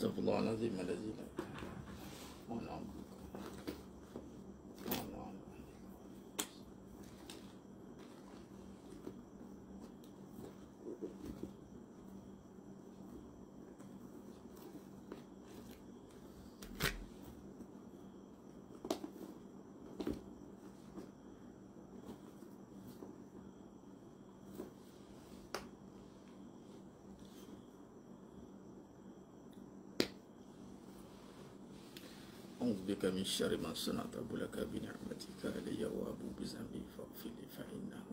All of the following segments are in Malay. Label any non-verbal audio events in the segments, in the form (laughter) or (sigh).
أستغفر الله العظيم الذي لا إله إلا هو أعوذ بك من شر ما صنعت أبو لك بنعمتك علي وأبو بذنبي فاغفر لي فإنه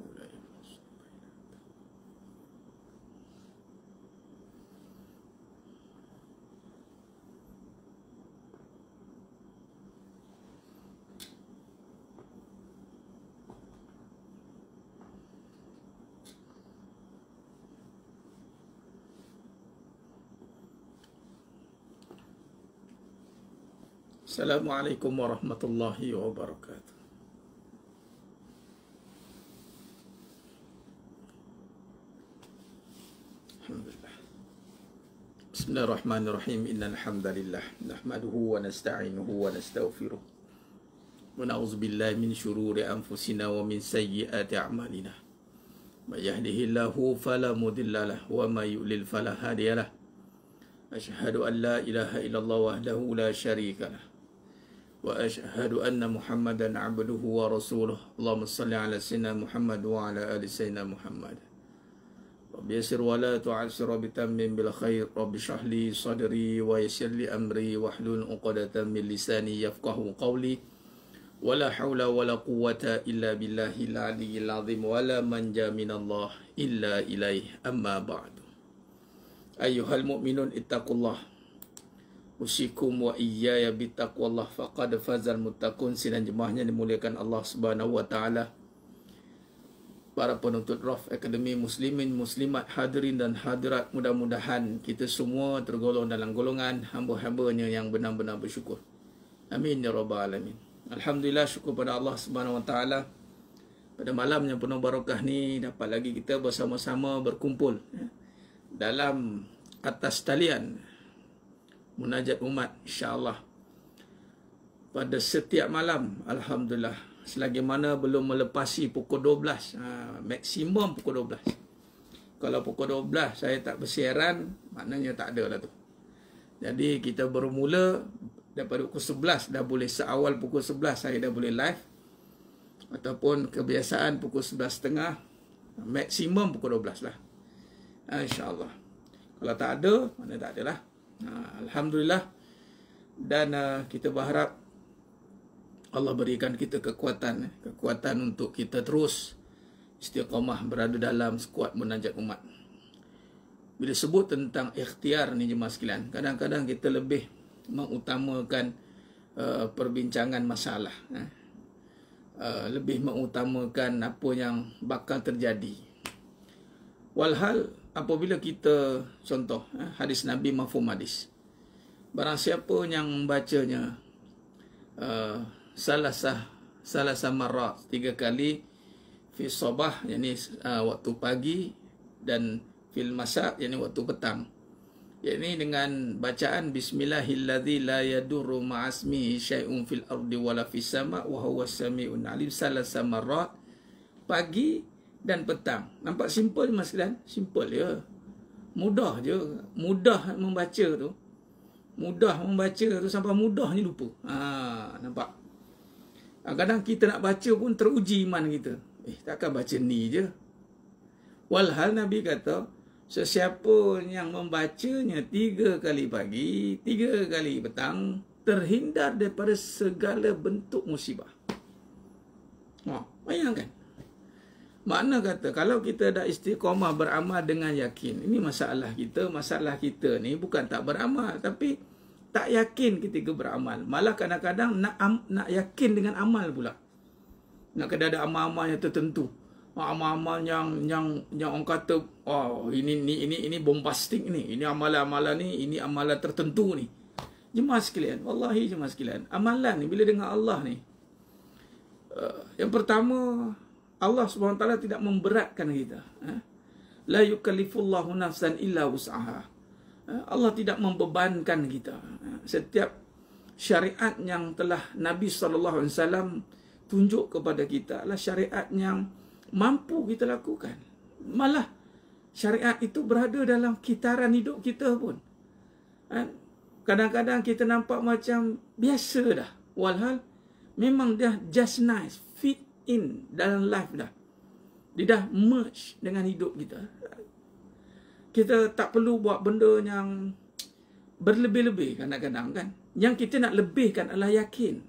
السلام عليكم ورحمة الله وبركاته الحمد لله بسم الله الرحمن الرحيم إن الحمد لله نحمده ونستعينه ونستغفره ونعوذ بالله من شرور أنفسنا ومن سيئات أعمالنا من يهده الله فلا مضل له ومن يؤلل فلا هادي له أشهد أن لا إله إلا الله وحده لا شريك له وأشهد أن محمدا عبده ورسوله اللهم صل على سيدنا محمد وعلى آل سيدنا محمد رب يسر ولا تعسر بتمم بالخير رب اشرح لي صدري ويسر لي أمري واحلل عقدة من لساني يفقه قولي ولا حول ولا قوة إلا بالله العلي العظيم ولا منجا من الله إلا إليه أما بعد أيها المؤمنون اتقوا الله usikum wa ya iyaya Allah, faqad fazal mutakun. sidang jemaahnya dimuliakan Allah Subhanahu wa taala para penuntut Rof Akademi Muslimin Muslimat hadirin dan hadirat mudah-mudahan kita semua tergolong dalam golongan hamba-hambanya yang benar-benar bersyukur amin ya rabbal alamin alhamdulillah syukur pada Allah Subhanahu wa taala pada malam yang penuh barakah ni dapat lagi kita bersama-sama berkumpul ya, dalam atas talian munajat umat insyaallah pada setiap malam alhamdulillah selagi mana belum melepasi pukul 12 ha, maksimum pukul 12 kalau pukul 12 saya tak bersiaran maknanya tak ada lah tu jadi kita bermula daripada pukul 11 dah boleh seawal pukul 11 saya dah boleh live ataupun kebiasaan pukul 11.30 maksimum pukul 12 lah ha, insyaallah kalau tak ada mana tak ada lah Ha, Alhamdulillah dan uh, kita berharap Allah berikan kita kekuatan eh, kekuatan untuk kita terus istiqamah berada dalam skuad menanjak umat. Bila sebut tentang ikhtiar ni jemaah sekalian, kadang-kadang kita lebih mengutamakan uh, perbincangan masalah. Eh. Uh, lebih mengutamakan apa yang bakal terjadi. Walhal apabila kita contoh eh, hadis Nabi mafhum hadis barang siapa yang bacanya uh, salah sah salah sama rak tiga kali fi sabah yani uh, waktu pagi dan fil masak yani waktu petang yani dengan bacaan bismillahilladzi la yaduru ma'asmi syai'un fil ardi wala fis sama wa huwas samiun alim salah sama rak pagi dan petang. Nampak simple Mas Dan? Simple ya. Mudah je. Mudah membaca tu. Mudah membaca tu sampai mudah ni lupa. Ha, nampak? Ha, kadang kita nak baca pun teruji iman kita. Eh, takkan baca ni je. Walhal Nabi kata, sesiapa yang membacanya tiga kali pagi, tiga kali petang, terhindar daripada segala bentuk musibah. Ha, bayangkan. Makna kata kalau kita dah istiqomah beramal dengan yakin. Ini masalah kita. Masalah kita ni bukan tak beramal. Tapi tak yakin ketika beramal. Malah kadang-kadang nak, nak yakin dengan amal pula. Nak kena ada amal-amal yang tertentu. Ah, amal-amal yang yang yang orang kata oh, ini ini ini ini bombastik ni. Ini amalan-amalan ni. Ini amalan tertentu ni. Jemaah sekalian. Wallahi jemaah sekalian. Amalan ni bila dengar Allah ni. Uh, yang pertama, Allah SWT tidak memberatkan kita. Ha? La yukallifullahu nafsan illa usaha. Ha? Allah tidak membebankan kita. Ha? Setiap syariat yang telah Nabi SAW tunjuk kepada kita adalah syariat yang mampu kita lakukan. Malah syariat itu berada dalam kitaran hidup kita pun. Kadang-kadang kita nampak macam biasa dah. Walhal memang dah just nice, in dalam life dah. Dia dah merge dengan hidup kita. Kita tak perlu buat benda yang berlebih-lebih kadang-kadang kan. Yang kita nak lebihkan adalah yakin.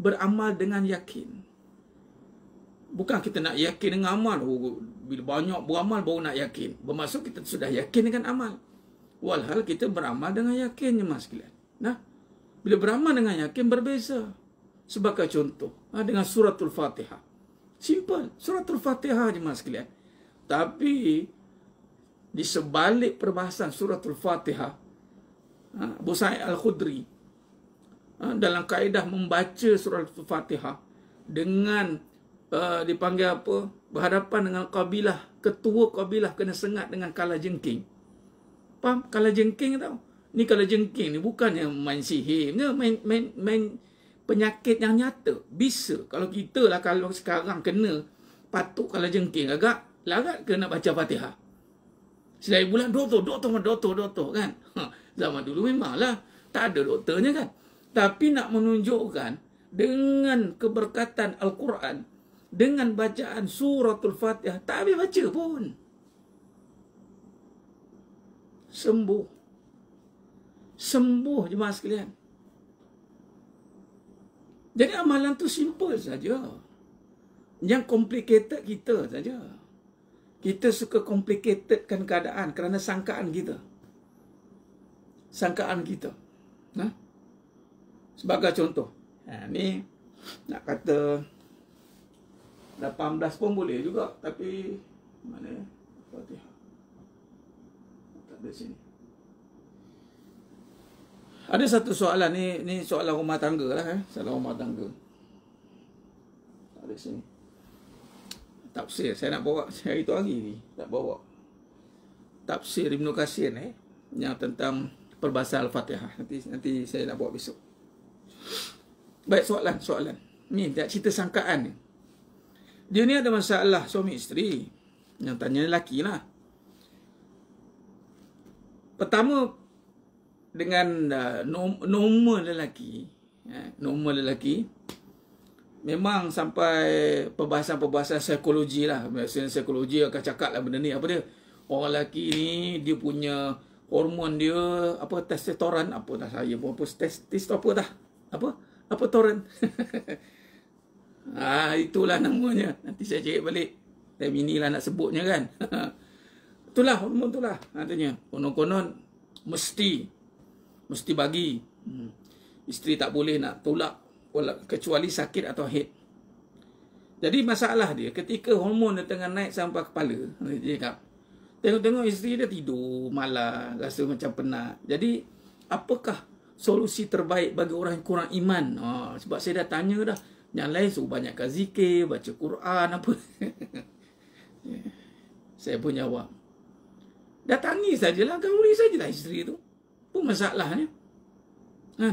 Beramal dengan yakin. Bukan kita nak yakin dengan amal. Oh, bila banyak beramal baru nak yakin. Bermaksud kita sudah yakin dengan amal. Walhal kita beramal dengan yakin je mas kalian. Nah, bila beramal dengan yakin berbeza sebagai contoh ha, dengan suratul fatihah simple suratul fatihah je mas kalian tapi di sebalik perbahasan suratul fatihah ha, Abu Sa'id Al-Khudri ha, dalam kaedah membaca suratul fatihah dengan ha, dipanggil apa berhadapan dengan kabilah ketua kabilah kena sengat dengan kala jengking faham kala jengking tau ni kala jengking ni bukannya main sihir ni main main, main penyakit yang nyata. Bisa. Kalau kita lah kalau sekarang kena patuk kalau jengking agak, larat kena nak baca fatihah? Selain bulan, doktor, doktor, doktor, doktor kan? Ha, zaman dulu memanglah. Tak ada doktornya kan? Tapi nak menunjukkan dengan keberkatan Al-Quran, dengan bacaan suratul fatihah, tak habis baca pun. Sembuh. Sembuh jemaah sekalian. Jadi amalan tu simple saja. Yang complicated kita saja. Kita suka complicatedkan keadaan kerana sangkaan kita. Sangkaan kita. Ha? Sebagai contoh. Ha, ni nak kata 18 pun boleh juga. Tapi mana ya? Tak ada sini. Ada satu soalan ni, ni soalan rumah tangga lah eh. Soalan rumah tangga. Ada sini. Tafsir, saya nak bawa (laughs) hari tu hari ni. Nak bawa. Tafsir Ibn Qasir Eh, yang tentang perbahasa Al-Fatihah. Nanti nanti saya nak bawa besok. Baik, soalan, soalan. Ni, tak cerita sangkaan ni. Dia ni ada masalah suami isteri. Yang tanya lelaki lah. Pertama, dengan uh, normal lelaki eh, normal lelaki memang sampai perbahasan-perbahasan psikologi lah biasanya psikologi akan cakap lah benda ni apa dia orang lelaki ni dia punya hormon dia apa testosteron apa dah saya pun apa testosteron apa dah apa apa toren ah (laughs) itulah namanya nanti saya cek balik time inilah nak sebutnya kan (laughs) itulah hormon itulah katanya konon-konon mesti mesti bagi. Hmm. Isteri tak boleh nak tolak kecuali sakit atau head. Jadi masalah dia ketika hormon dia tengah naik sampai kepala, tengok-tengok isteri dia tidur malah rasa macam penat. Jadi apakah solusi terbaik bagi orang yang kurang iman? Ha, sebab saya dah tanya dah. Yang lain suruh banyakkan zikir, baca Quran apa. (laughs) Ya, saya pun jawab. Datangi sajalah, kamu ni sajalah isteri tu apa masalahnya? Ha?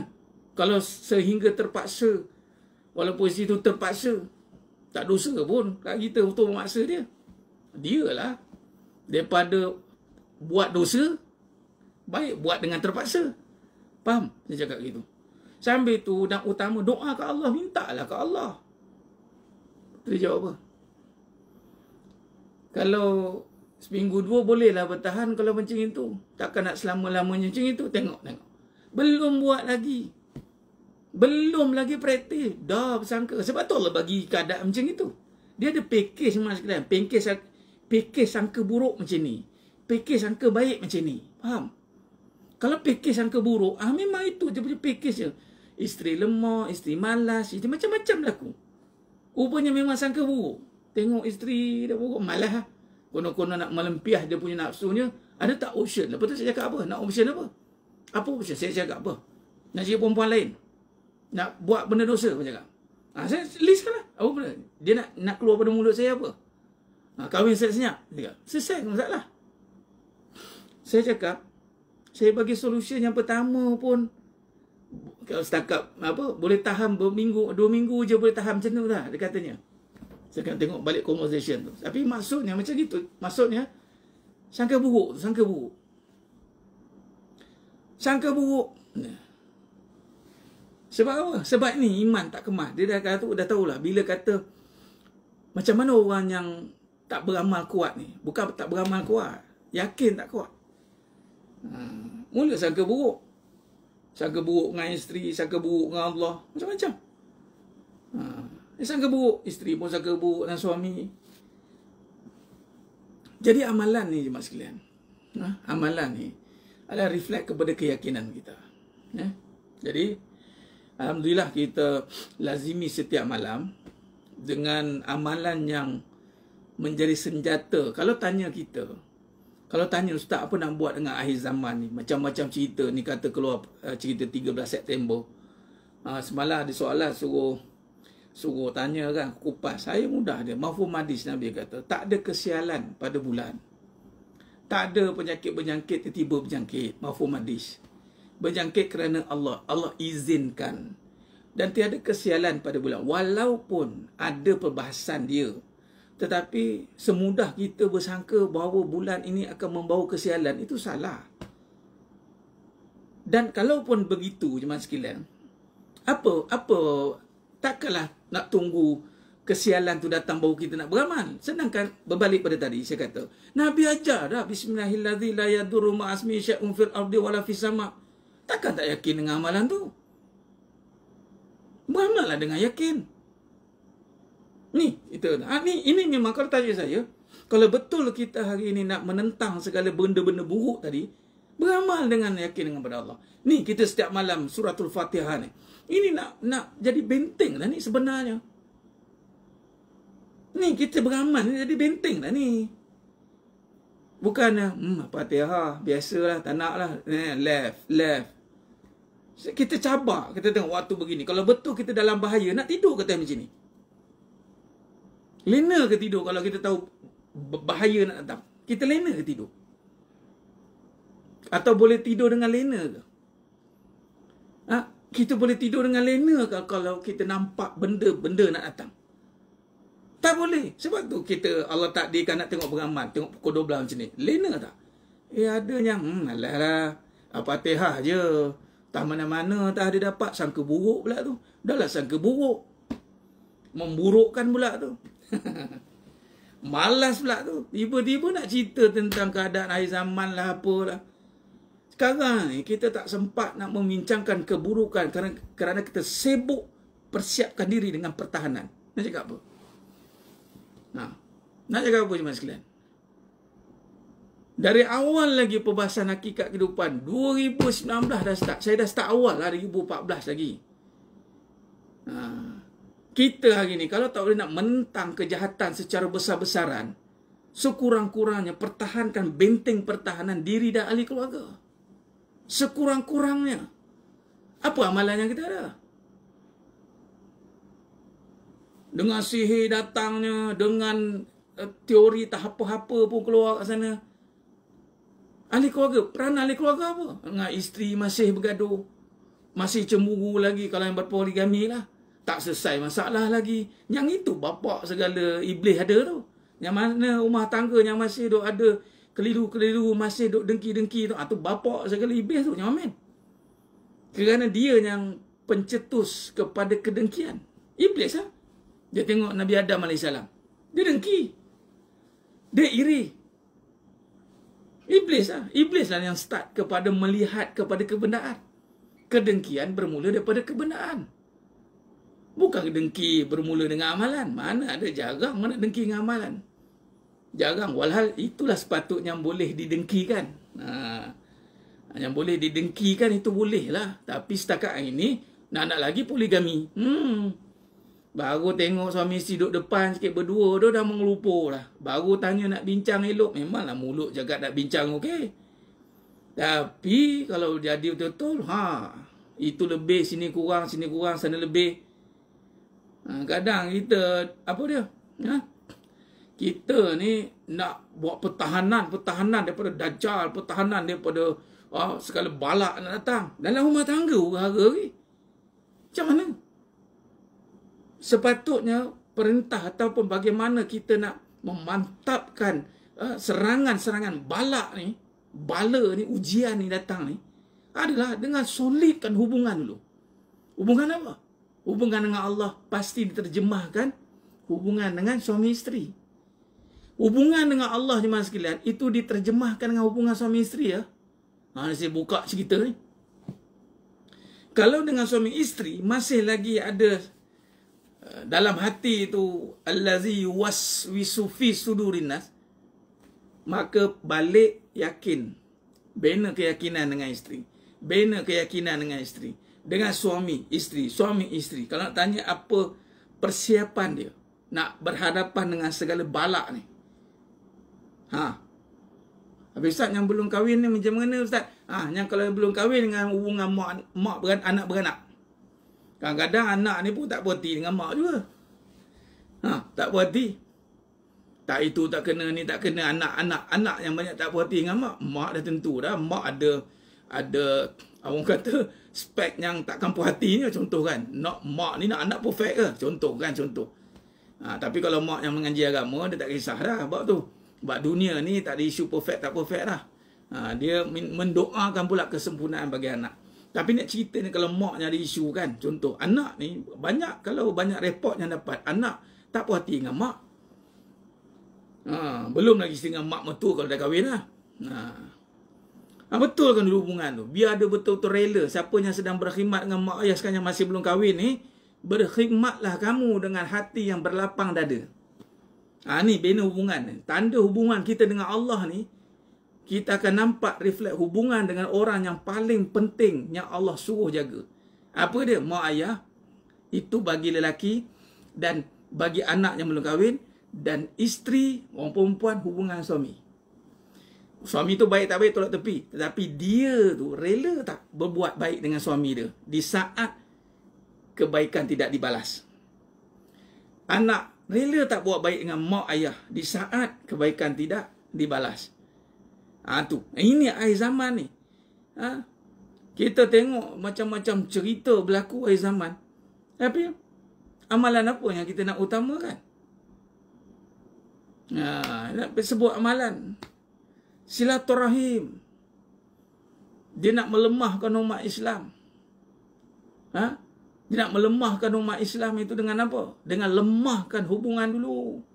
Kalau sehingga terpaksa, walaupun isteri tu terpaksa, tak dosa pun kat kita untuk memaksa dia. lah, daripada buat dosa, baik buat dengan terpaksa. Faham? Saya cakap gitu. Sambil tu, dan utama doa ke Allah, minta lah ke Allah. Itu jawab apa? Kalau Seminggu dua bolehlah bertahan kalau macam itu. Takkan nak selama-lamanya macam itu. Tengok, tengok. Belum buat lagi. Belum lagi praktis. Dah bersangka. Sebab tu Allah bagi keadaan macam itu. Dia ada package semua sekalian. Package, package sangka buruk macam ni. Package sangka baik macam ni. Faham? Kalau package sangka buruk, ah memang itu je punya package je. Isteri lemah, isteri malas, isteri macam-macam laku. Rupanya memang sangka buruk. Tengok isteri dah buruk, malas lah. Kona-kona nak melempiah dia punya nafsunya. Ada tak option? Lepas tu saya cakap apa? Nak option apa? Apa option? Saya cakap apa? Nak cakap perempuan lain? Nak buat benda dosa? Saya cakap. Ha, saya listkan lah. Apa benda? Dia nak, nak keluar pada mulut saya apa? Ha, kahwin saya senyap? Saya cakap. Selesai ke masalah? Saya cakap. Saya bagi solution yang pertama pun. Kalau setakat apa, boleh tahan berminggu, dua minggu je boleh tahan macam tu lah. Dia katanya. Saya kena tengok balik conversation tu. Tapi maksudnya macam gitu. Maksudnya, sangka buruk sangka buruk. Sangka buruk. Sebab apa? Sebab ni iman tak kemas. Dia dah kata, tu, dah tahulah bila kata macam mana orang yang tak beramal kuat ni. Bukan tak beramal kuat. Yakin tak kuat. Hmm. Mula sangka buruk. Sangka buruk dengan isteri, sangka buruk dengan Allah. Macam-macam. Dia sangka buruk. Isteri pun sangka buruk dan suami. Jadi amalan ni jemaah sekalian. Ha? Amalan ni adalah reflect kepada keyakinan kita. Ya? Jadi, Alhamdulillah kita lazimi setiap malam dengan amalan yang menjadi senjata. Kalau tanya kita, kalau tanya ustaz apa nak buat dengan akhir zaman ni? Macam-macam cerita ni kata keluar eh, cerita 13 September. Ha, semalam ada soalan suruh Suruh tanya kan Kupas Saya mudah dia Mahfum hadis Nabi kata Tak ada kesialan pada bulan Tak ada penyakit penyakit Tiba-tiba penyakit Mahfum hadis Berjangkit kerana Allah Allah izinkan Dan tiada kesialan pada bulan Walaupun ada perbahasan dia Tetapi semudah kita bersangka Bahawa bulan ini akan membawa kesialan Itu salah Dan kalaupun begitu Cuma sekilas apa apa takkanlah nak tunggu kesialan tu datang baru kita nak beramal. Sedangkan berbalik pada tadi saya kata, Nabi ajar dah bismillahillazi la Takkan tak yakin dengan amalan tu? Beramallah dengan yakin. Ni, itu. Ha, ni, ini memang kalau tanya saya, kalau betul kita hari ini nak menentang segala benda-benda buruk tadi, beramal dengan yakin dengan pada Allah. Ni kita setiap malam suratul Fatihah ni. Ini nak nak jadi benteng lah ni sebenarnya. Ni kita beraman ni jadi benteng lah ni. Bukannya, hmm, apa hati, ha, biasalah, tak nak lah. Eh, left, left. Kita cabar, kita tengok waktu begini. Kalau betul kita dalam bahaya, nak tidur ke macam ni? Lena ke tidur kalau kita tahu bahaya nak datang? Kita lena ke tidur? Atau boleh tidur dengan lena ke? Ha? kita boleh tidur dengan lena kalau, kalau kita nampak benda-benda nak datang. Tak boleh. Sebab tu kita Allah takdirkan nak tengok pengamal. Tengok pukul 12 macam ni. Lena tak? Eh ada yang hmm, alah lah. Apa tehah je. Tak mana-mana tak ada dapat. Sangka buruk pula tu. Dah lah sangka buruk. Memburukkan pula tu. (laughs) Malas pula tu. Tiba-tiba nak cerita tentang keadaan akhir zaman lah apalah sekarang ni kita tak sempat nak membincangkan keburukan kerana, kerana kita sibuk persiapkan diri dengan pertahanan. Nak cakap apa? Ha. Nak cakap apa jemaah sekalian? Dari awal lagi perbahasan hakikat kehidupan 2019 dah start. Saya dah start awal lah 2014 lagi. Ha. Kita hari ni kalau tak boleh nak mentang kejahatan secara besar-besaran, sekurang-kurangnya pertahankan benteng pertahanan diri dan ahli keluarga sekurang-kurangnya. Apa amalan yang kita ada? Dengan sihir datangnya, dengan eh, teori tak apa-apa pun keluar kat sana. Ahli keluarga, peran ahli keluarga apa? Dengan isteri masih bergaduh. Masih cemburu lagi kalau yang berpoligami lah. Tak selesai masalah lagi. Yang itu bapak segala iblis ada tu. Yang mana rumah tangga yang masih duk ada keliru-keliru masih duk dengki-dengki tu. Ha, ah, bapak segala iblis tu nyamin. Kerana dia yang pencetus kepada kedengkian. Iblis ah Ha? Dia tengok Nabi Adam AS. Dia dengki. Dia iri. Iblis ah Ha? Iblis lah yang start kepada melihat kepada kebenaran. Kedengkian bermula daripada kebenaran. Bukan dengki bermula dengan amalan. Mana ada jarang mana dengki dengan amalan jarang walhal itulah sepatutnya yang boleh didengkikan ha. yang boleh didengkikan itu boleh lah tapi setakat hari ni nak nak lagi poligami hmm. baru tengok suami isteri duduk depan sikit berdua dia dah mengelupur lah baru tanya nak bincang elok memang lah mulut Jaga nak bincang okey tapi kalau jadi betul-betul ha itu lebih sini kurang sini kurang sana lebih ha, kadang kita apa dia ha? kita ni nak buat pertahanan pertahanan daripada dajjal pertahanan daripada uh, segala balak nak datang dalam rumah tangga hara-hara ni macam mana sepatutnya perintah ataupun bagaimana kita nak memantapkan uh, serangan-serangan balak ni bala ni ujian ni datang ni adalah dengan solidkan hubungan dulu hubungan apa hubungan dengan Allah pasti diterjemahkan hubungan dengan suami isteri Hubungan dengan Allah di masa sekalian itu diterjemahkan dengan hubungan suami isteri ya. Ha, saya buka cerita ni. Kalau dengan suami isteri masih lagi ada eh, dalam hati itu allazi waswisu wisufi sudurinas maka balik yakin bina keyakinan dengan isteri bina keyakinan dengan isteri dengan suami isteri suami isteri kalau nak tanya apa persiapan dia nak berhadapan dengan segala balak ni Ha. Habis Ustaz yang belum kahwin ni macam mana Ustaz? Ha, yang kalau belum kahwin dengan hubungan mak, mak beran, anak beranak. Kadang-kadang anak ni pun tak berhati dengan mak juga. Ha, tak berhati. Tak itu tak kena ni tak kena anak-anak anak yang banyak tak berhati dengan mak. Mak dah tentu dah. Mak ada ada orang kata spek yang takkan puas hati ni lah, contoh kan. Nak mak ni nak anak perfect ke? Contoh kan contoh. Ha, tapi kalau mak yang mengaji agama dia tak kisah dah. Sebab tu. Sebab dunia ni tak ada isu perfect tak perfect lah. Ha, dia mendoakan pula kesempurnaan bagi anak. Tapi nak cerita ni kalau maknya ada isu kan. Contoh anak ni banyak kalau banyak report yang dapat. Anak tak puas hati dengan mak. Ha, belum lagi dengan mak metu kalau dah kahwin lah. Ha. Ha, betul kan hubungan tu. Biar ada betul-betul rela. Siapa yang sedang berkhidmat dengan mak ayah sekarang yang masih belum kahwin ni. Berkhidmatlah kamu dengan hati yang berlapang dada. Ha, ni bina hubungan ni. Tanda hubungan kita dengan Allah ni, kita akan nampak reflect hubungan dengan orang yang paling penting yang Allah suruh jaga. Apa dia? Mak ayah. Itu bagi lelaki dan bagi anak yang belum kahwin. Dan isteri, orang perempuan, hubungan suami. Suami tu baik tak baik, tolak tepi. Tetapi dia tu rela tak berbuat baik dengan suami dia. Di saat kebaikan tidak dibalas. Anak rela tak buat baik dengan mak ayah di saat kebaikan tidak dibalas. Ha, tu. Ini air zaman ni. Ha? Kita tengok macam-macam cerita berlaku air zaman. Tapi ya? amalan apa yang kita nak utamakan? Ha, nak sebut amalan. Silaturahim. Dia nak melemahkan umat Islam. Ha? Dia nak melemahkan umat Islam itu dengan apa? Dengan lemahkan hubungan dulu.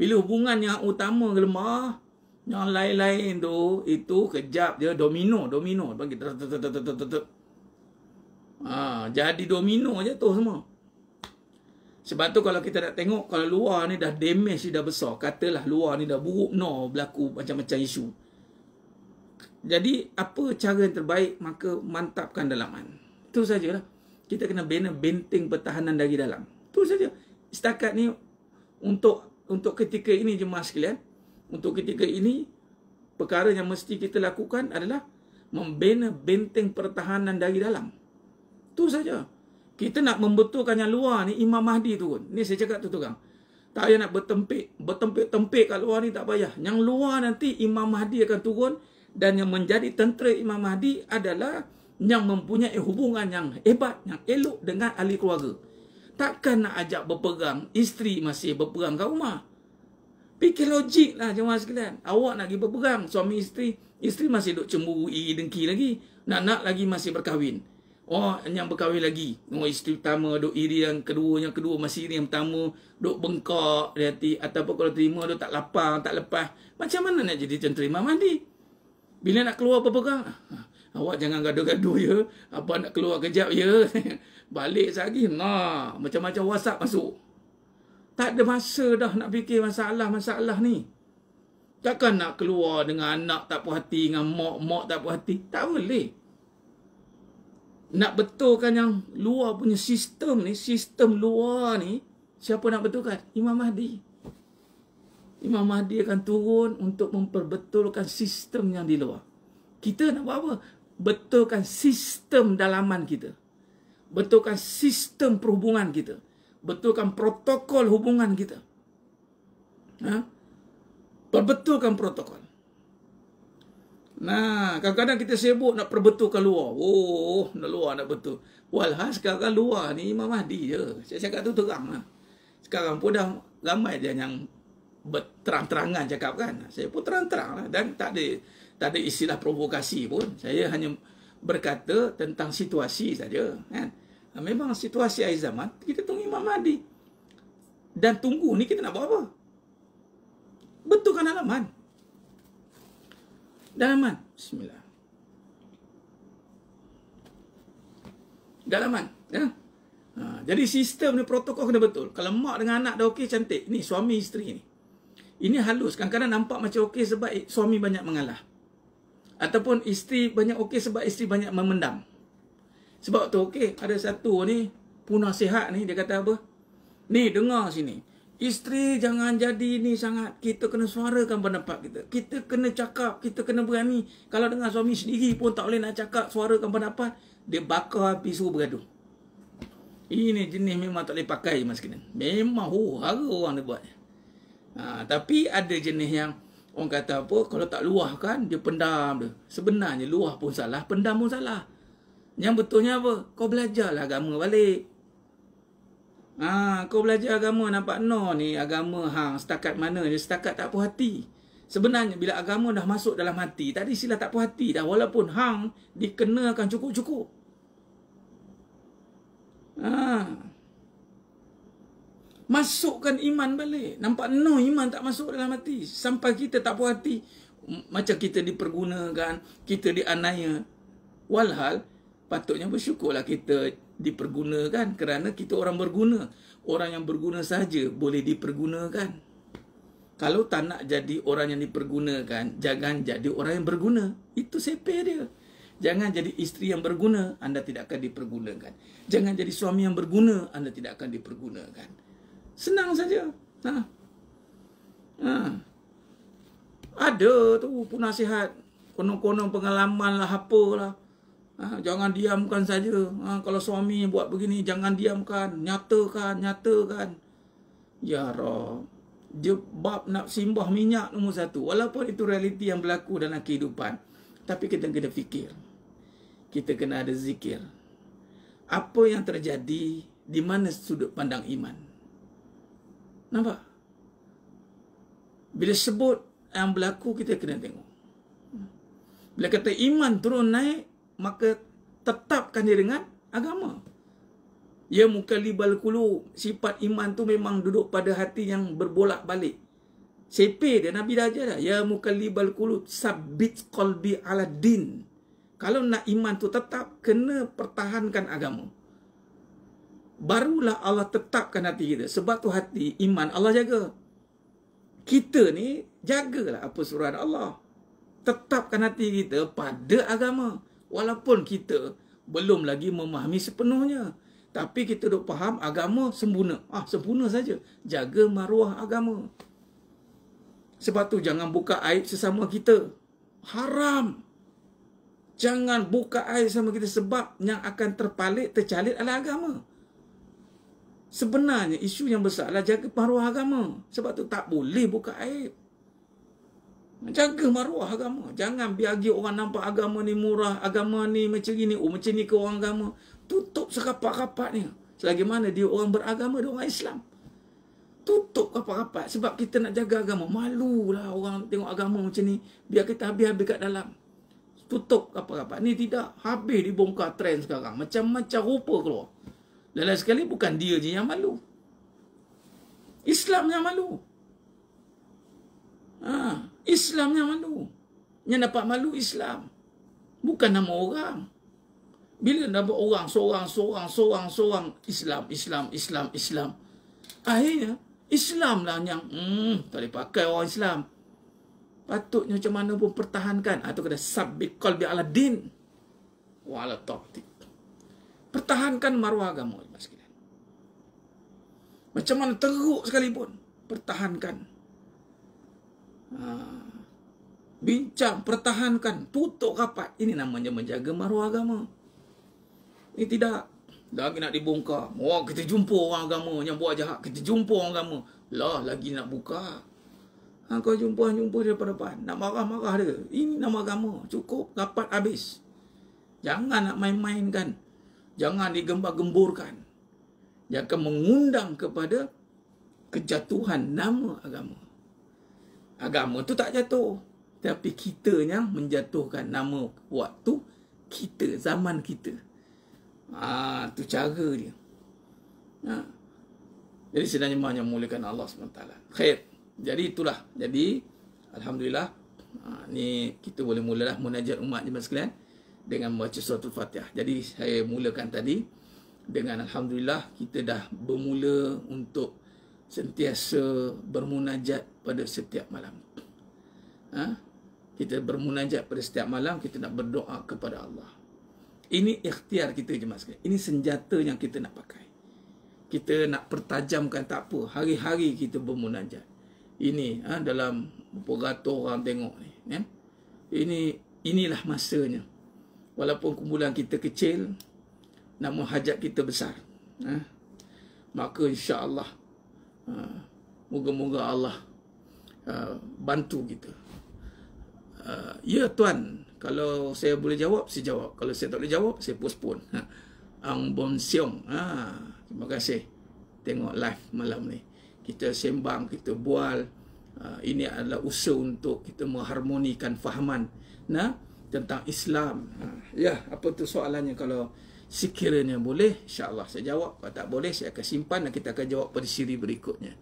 Bila hubungan yang utama lemah, yang lain-lain tu itu kejap dia domino, domino bagi ha, jadi domino je tu semua. Sebab tu kalau kita nak tengok kalau luar ni dah damage dia dah besar, katalah luar ni dah buruk no berlaku macam-macam isu. Jadi apa cara yang terbaik maka mantapkan dalaman. Itu sajalah kita kena bina benteng pertahanan dari dalam. Tu saja. Setakat ni untuk untuk ketika ini jemaah sekalian, untuk ketika ini perkara yang mesti kita lakukan adalah membina benteng pertahanan dari dalam. Tu saja. Kita nak membetulkan yang luar ni Imam Mahdi turun. Ni saya cakap tu Tukang Tak payah nak bertempik. Bertempik-tempik kat luar ni tak payah. Yang luar nanti Imam Mahdi akan turun. Dan yang menjadi tentera Imam Mahdi adalah yang mempunyai hubungan yang hebat, yang elok dengan ahli keluarga. Takkan nak ajak berperang, isteri masih berperang kat rumah. Fikir logik lah jemaah sekalian. Awak nak pergi berperang, suami isteri, isteri masih duk cemburu, iri, dengki lagi. Nak-nak lagi masih berkahwin. Oh, yang berkahwin lagi. Oh, isteri pertama duk iri yang kedua, yang kedua masih iri yang pertama. Duk bengkak, hati. Ataupun kalau terima, duk tak lapang, tak lepas. Macam mana nak jadi tentera imam mandi? Bila nak keluar berperang? Awak jangan gaduh-gaduh ya. Apa nak keluar kejap ya. (laughs) Balik lagi. Nah, macam-macam WhatsApp masuk. Tak ada masa dah nak fikir masalah-masalah ni. Takkan nak keluar dengan anak tak puas hati, dengan mak, mak tak puas hati. Tak boleh. Nak betulkan yang luar punya sistem ni, sistem luar ni, siapa nak betulkan? Imam Mahdi. Imam Mahdi akan turun untuk memperbetulkan sistem yang di luar. Kita nak buat apa? betulkan sistem dalaman kita. Betulkan sistem perhubungan kita. Betulkan protokol hubungan kita. Ha? Perbetulkan protokol. Nah, kadang-kadang kita sibuk nak perbetulkan luar. Oh, nak luar nak betul. Walhas sekarang luar ni Imam Mahdi je. Saya cakap tu terang lah. Sekarang pun dah ramai dia yang terang terangan cakap kan. Saya pun terang-terang lah. Dan tak ada tak ada istilah provokasi pun. Saya hanya berkata tentang situasi saja. Kan? Ha, memang situasi air zaman, kita tunggu Imam Mahdi. Dan tunggu ni kita nak buat apa? Betulkan halaman. Dalaman. Bismillah. Dalaman. Ya? Ha, jadi sistem ni protokol kena betul. Kalau mak dengan anak dah okey cantik. Ni suami isteri ni. Ini halus. Kadang-kadang nampak macam okey sebab suami banyak mengalah. Ataupun isteri banyak okey sebab isteri banyak memendam. Sebab tu okey, ada satu ni, punah sihat ni, dia kata apa? Ni, dengar sini. Isteri jangan jadi ni sangat, kita kena suarakan pendapat kita. Kita kena cakap, kita kena berani. Kalau dengar suami sendiri pun tak boleh nak cakap, suarakan pendapat, dia bakar api suruh bergaduh. Ini jenis memang tak boleh pakai mas kena. Memang, oh, harga orang dia buat. Ha, tapi ada jenis yang, orang kata apa kalau tak luah kan dia pendam dia sebenarnya luah pun salah pendam pun salah yang betulnya apa kau belajarlah agama balik ha, kau belajar agama nampak no ni agama hang setakat mana ni setakat tak puas hati sebenarnya bila agama dah masuk dalam hati tadi sila tak puas hati dah walaupun hang dikenakan cukup-cukup ha. Masukkan iman balik. Nampak no iman tak masuk dalam hati. Sampai kita tak puas hati. Macam kita dipergunakan. Kita dianaya. Walhal patutnya bersyukurlah kita dipergunakan. Kerana kita orang berguna. Orang yang berguna saja boleh dipergunakan. Kalau tak nak jadi orang yang dipergunakan, jangan jadi orang yang berguna. Itu sepe dia. Jangan jadi isteri yang berguna, anda tidak akan dipergunakan. Jangan jadi suami yang berguna, anda tidak akan dipergunakan. Senang saja. Ha. Ha. Ada tu pun nasihat. Konon-konon pengalaman lah apalah. Ha, jangan diamkan saja. Ha, kalau suami buat begini, jangan diamkan. Nyatakan, nyatakan. Ya Rob. Jebab nak simbah minyak nombor satu. Walaupun itu realiti yang berlaku dalam kehidupan. Tapi kita kena fikir. Kita kena ada zikir. Apa yang terjadi di mana sudut pandang iman? Nampak? Bila sebut yang berlaku, kita kena tengok. Bila kata iman turun naik, maka tetapkan dia dengan agama. Ya muka libal kulu, sifat iman tu memang duduk pada hati yang berbolak balik. Sepi dia, Nabi dah ajar dah. Ya muka libal kulu, sabit kolbi ala din. Kalau nak iman tu tetap, kena pertahankan agama barulah Allah tetapkan hati kita. Sebab tu hati, iman Allah jaga. Kita ni jagalah apa surah Allah. Tetapkan hati kita pada agama. Walaupun kita belum lagi memahami sepenuhnya. Tapi kita dok faham agama sempurna. Ah, sempurna saja. Jaga maruah agama. Sebab tu jangan buka aib sesama kita. Haram. Jangan buka aib sesama kita sebab yang akan terpalit, tercalit adalah agama. Sebenarnya isu yang besar adalah jaga maruah agama. Sebab tu tak boleh buka aib. Jaga maruah agama. Jangan biagi orang nampak agama ni murah, agama ni macam ni, oh macam ni ke orang agama. Tutup serapat-rapatnya. Selagi mana dia orang beragama, dia orang Islam. Tutup kapak rapat sebab kita nak jaga agama. malu lah orang tengok agama macam ni. Biar kita habis-habis kat dalam. Tutup kapak rapat Ni tidak. Habis dibongkar trend sekarang. Macam-macam rupa keluar. Lelah sekali bukan dia je yang malu. Islam yang malu. Ha, Islam yang malu. Yang dapat malu Islam. Bukan nama orang. Bila dapat orang, seorang, seorang, seorang, seorang, Islam, Islam, Islam, Islam. Akhirnya, Islam lah yang, hmm, tak boleh pakai orang Islam. Patutnya macam mana pun pertahankan. atau ha, kena sabbiqal bi'aladin. Wa'ala taktik. Pertahankan maruah agama jemaah ya, sekalian. Macam mana teruk sekalipun, pertahankan. Ha. bincang, pertahankan, tutup rapat. Ini namanya menjaga maruah agama. Ini tidak lagi nak dibongkar. Wah, kita jumpa orang agama yang buat jahat. Kita jumpa orang agama. Lah, lagi nak buka. Ha, kau jumpa, jumpa dia pada depan Nak marah, marah dia. Ini nama agama. Cukup, rapat habis. Jangan nak main-mainkan jangan digembar-gemburkan. Dia akan mengundang kepada kejatuhan nama agama. Agama tu tak jatuh. Tapi kita yang menjatuhkan nama waktu kita, zaman kita. ha, tu cara dia. Ha. Jadi sebenarnya mahu yang mulakan Allah SWT. Khair. Jadi itulah. Jadi, Alhamdulillah. Ha, ni kita boleh mulalah munajat umat jemaah sekalian dengan baca suatu fatihah. Jadi saya mulakan tadi dengan Alhamdulillah kita dah bermula untuk sentiasa bermunajat pada setiap malam. Ha? Kita bermunajat pada setiap malam, kita nak berdoa kepada Allah. Ini ikhtiar kita je mas. Ini senjata yang kita nak pakai. Kita nak pertajamkan tak apa. Hari-hari kita bermunajat. Ini ha, dalam beberapa orang tengok ni. Ya? Ini inilah masanya walaupun kumpulan kita kecil namun hajat kita besar eh? maka insyaallah uh, moga-moga Allah uh, bantu kita uh, ya tuan kalau saya boleh jawab saya jawab kalau saya tak boleh jawab saya postpone ha. ang bon siong ha. terima kasih tengok live malam ni kita sembang kita bual uh, ini adalah usaha untuk kita mengharmonikan fahaman nah tentang Islam. Ha, ya, apa tu soalannya kalau sekiranya boleh, insya-Allah saya jawab. Kalau tak boleh, saya akan simpan dan kita akan jawab pada siri berikutnya.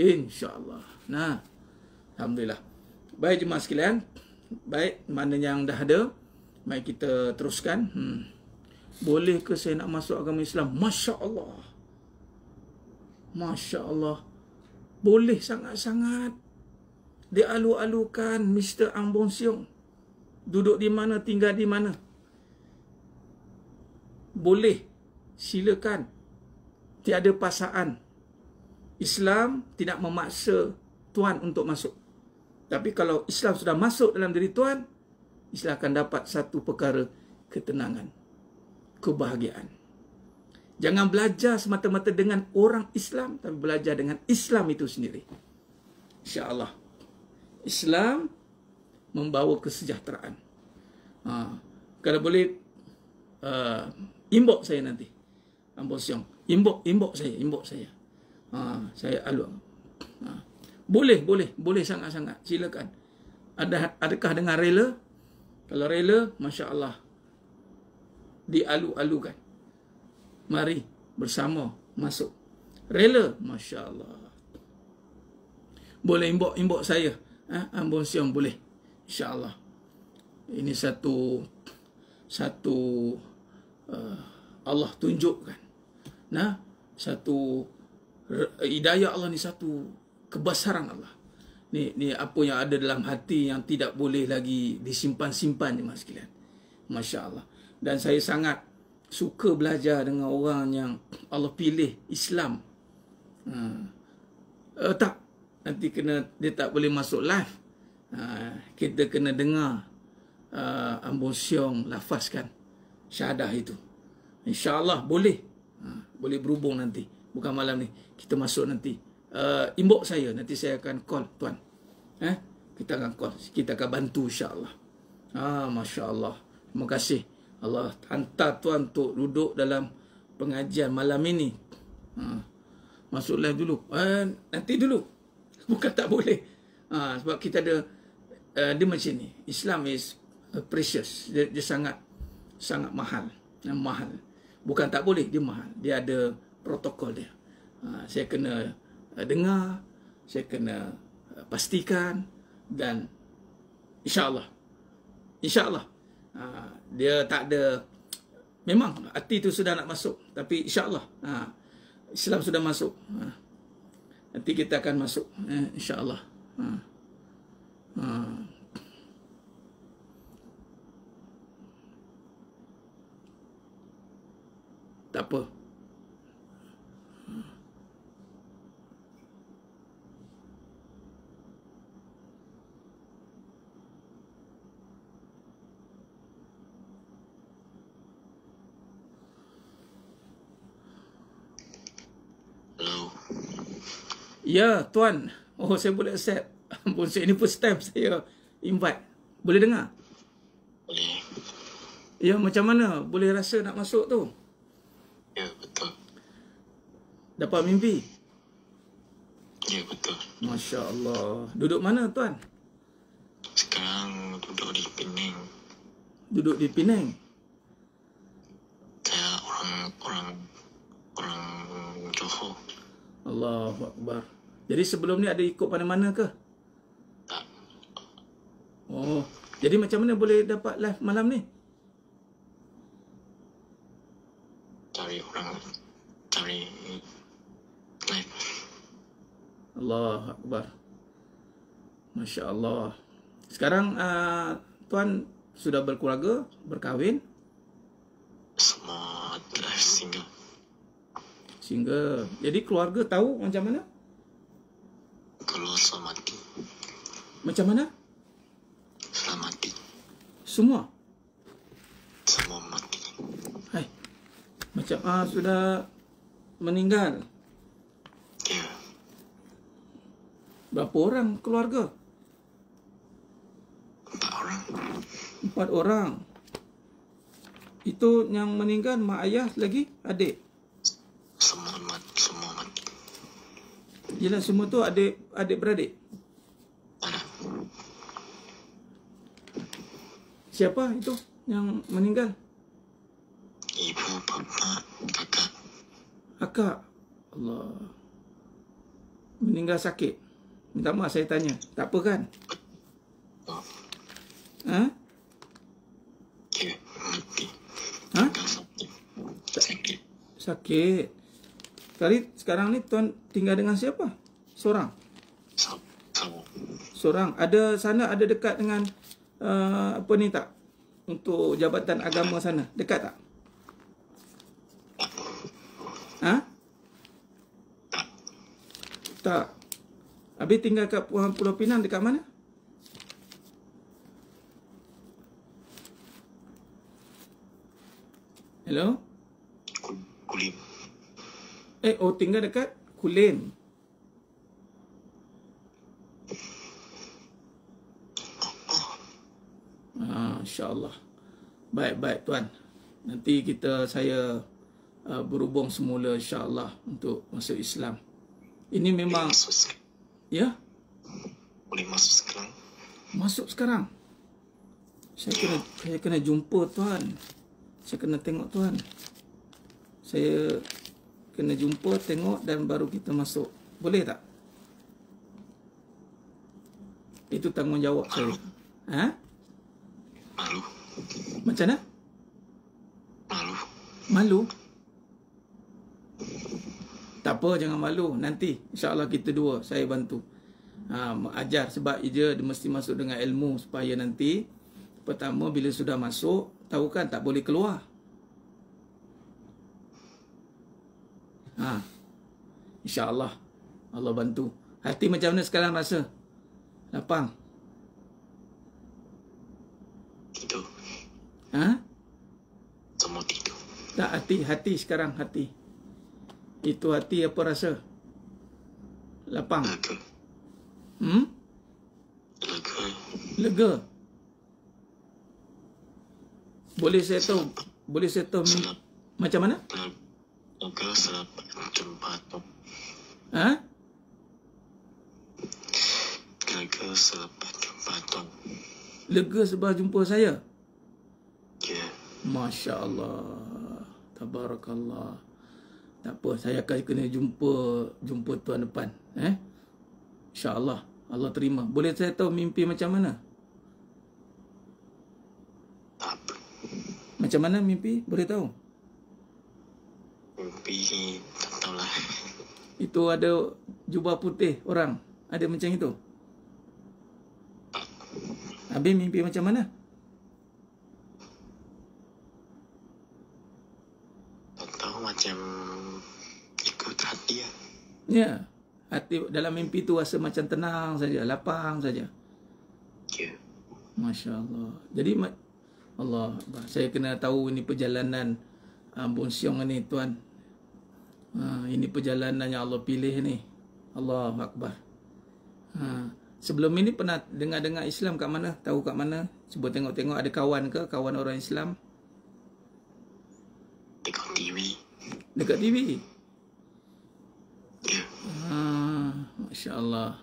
Insya-Allah. Nah. Alhamdulillah. Baik jemaah sekalian. Baik, mana yang dah ada, mari kita teruskan. Hmm. Boleh ke saya nak masuk agama Islam? Masya-Allah. Masya-Allah. Boleh sangat-sangat. Dia alu-alukan Mr. Ambon Siong duduk di mana, tinggal di mana. Boleh, silakan. Tiada pasaan Islam tidak memaksa tuan untuk masuk. Tapi kalau Islam sudah masuk dalam diri tuan, Islam akan dapat satu perkara ketenangan, kebahagiaan. Jangan belajar semata-mata dengan orang Islam, tapi belajar dengan Islam itu sendiri. InsyaAllah. Islam membawa kesejahteraan. Ha, kalau boleh uh, inbox saya nanti. Ambo Siong, imbok inbox saya, imbok saya. Ha, saya alur. Ha, boleh, boleh, boleh sangat-sangat. Silakan. Ada adakah dengan rela? Kalau rela, masya-Allah. Dialu-alukan. Mari bersama masuk. Rela, masya-Allah. Boleh imbok, imbok saya. Ha, Ambo Siong boleh insyaallah ini satu satu uh, Allah tunjukkan nah satu hidayah Allah ni satu kebasaran Allah ni ni apa yang ada dalam hati yang tidak boleh lagi disimpan-simpan ni mas sekalian masyaallah dan saya sangat suka belajar dengan orang yang Allah pilih Islam hmm. Uh, tak nanti kena dia tak boleh masuk live Ah, kita kena dengar uh, Ambon Siong lafazkan syahadah itu. InsyaAllah boleh. Ha, boleh berhubung nanti. Bukan malam ni. Kita masuk nanti. Uh, inbox saya. Nanti saya akan call tuan. Eh? Kita akan call. Kita akan bantu insyaAllah. Ah, Masya Allah. Terima kasih. Allah hantar tuan untuk duduk dalam pengajian malam ini. Ha, masuk live dulu. Eh, nanti dulu. (laughs) Bukan tak boleh. Ha, sebab kita ada uh, dia macam ni Islam is uh, precious dia, dia sangat sangat mahal uh, mahal bukan tak boleh dia mahal dia ada protokol dia uh, saya kena uh, dengar saya kena uh, pastikan dan insyaallah insyaallah uh, dia tak ada memang hati tu sudah nak masuk tapi insyaallah uh, Islam sudah masuk uh, nanti kita akan masuk uh, insyaallah uh. Hmm. Tak apa. Ya, tuan. Oh, saya boleh accept. (laughs) Bun Syed ni first time saya invite. Boleh dengar? Boleh. Ya, macam mana? Boleh rasa nak masuk tu? Ya, betul. Dapat mimpi? Ya, betul. Masya Allah. Duduk mana, Tuan? Sekarang duduk di Penang. Duduk di Penang? Saya orang, orang, orang Johor. Allahu Akbar. Jadi sebelum ni ada ikut mana-mana ke? Oh, jadi macam mana boleh dapat live malam ni? Cari orang. Lah. Cari live. Allah Akbar. Masya Allah. Sekarang uh, Tuan sudah berkeluarga, berkahwin? Semua drive single. Single. Jadi keluarga tahu macam mana? Kalau sama mati. Macam mana? semua semua mati hai macam ah sudah meninggal ya berapa orang keluarga empat orang empat orang itu yang meninggal mak ayah lagi adik semua mati semua mati Yelah semua tu adik adik beradik siapa itu yang meninggal? Ibu, bapa, kakak. Kakak. Allah. Meninggal sakit. Minta maaf saya tanya. Tak apa kan? Oh. Ha? Ha? Sakit. Sakit. Kali sekarang ni tuan tinggal dengan siapa? Seorang. Seorang. Seorang. Ada sana ada dekat dengan uh, apa ni tak? Untuk jabatan agama sana. Dekat tak? Ha? Tak. Habis tinggal kat Puan Pulau Pinang dekat mana? Hello? Kulim. Eh, oh tinggal dekat Kulim. Kulim. Ha, InsyaAllah. Baik-baik tuan. Nanti kita saya uh, berhubung semula insyaAllah untuk masuk Islam. Ini memang... Boleh masuk Ya? Boleh masuk sekarang. Masuk sekarang? Saya ya. kena, saya kena jumpa tuan. Saya kena tengok tuan. Saya kena jumpa, tengok dan baru kita masuk. Boleh tak? Itu tanggungjawab saya. Ha? Malu. Macam mana? Malu. Malu? Tak apa, jangan malu. Nanti, insyaAllah kita dua, saya bantu. Ha, ajar sebab dia, dia mesti masuk dengan ilmu supaya nanti pertama bila sudah masuk tahu kan tak boleh keluar ha. insyaAllah Allah bantu hati macam mana sekarang rasa lapang Ha? Semua tidur. Tak hati, hati sekarang hati. Itu hati apa rasa? Lapang. Lega. Hmm? Lega. Lega. Boleh saya tahu? Boleh saya tahu min- macam mana? Lega sebab macam batu. Ha? Lega sebab jumpa Tom. Lega sebab jumpa saya? Ha? Masya Allah Tabarakallah Tak apa, saya akan kena jumpa Jumpa tuan depan eh? Insya Allah, Allah terima Boleh saya tahu mimpi macam mana? Apa? Macam mana mimpi? Boleh tahu? Mimpi, tak tahu lah. Itu ada jubah putih orang Ada macam itu? Habis mimpi macam mana? Mana? Ya. Hati dalam mimpi tu rasa macam tenang saja, lapang saja. Ya. Masya-Allah. Jadi Allah, saya kena tahu ini perjalanan uh, Bun Siong ini tuan. Uh, ini perjalanan yang Allah pilih ni. Allah Akbar. Uh, sebelum ini pernah dengar-dengar Islam kat mana? Tahu kat mana? Cuba tengok-tengok ada kawan ke? Kawan orang Islam? Dekat TV. Dekat TV? InsyaAllah.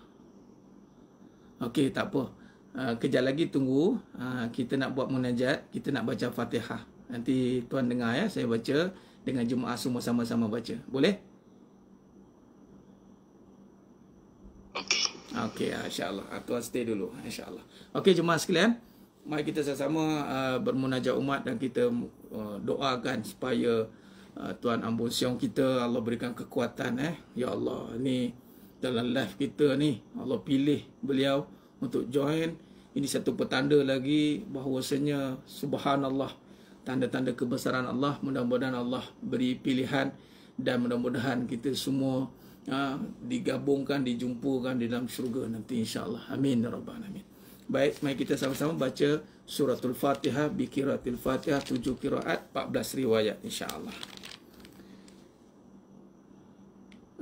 Okey, tak apa. Uh, kejap lagi tunggu. Uh, kita nak buat munajat. Kita nak baca fatihah. Nanti tuan dengar ya. Saya baca dengan jemaah semua sama-sama baca. Boleh? Okey, ah, insyaAllah. Tuan stay dulu, insyaAllah. Okey, jemaah sekalian. Mari kita sama-sama uh, bermunajat umat dan kita uh, doakan supaya uh, Tuan Ambon Siong kita Allah berikan kekuatan. Eh. Ya Allah, ni dalam life kita ni Allah pilih beliau untuk join ini satu petanda lagi bahawasanya subhanallah tanda-tanda kebesaran Allah mudah-mudahan Allah beri pilihan dan mudah-mudahan kita semua ha, digabungkan dijumpukan di dalam syurga nanti insyaallah amin ya rabbana amin baik mari kita sama-sama baca suratul fatihah bikiratil fatihah 7 kiraat 14 riwayat insyaallah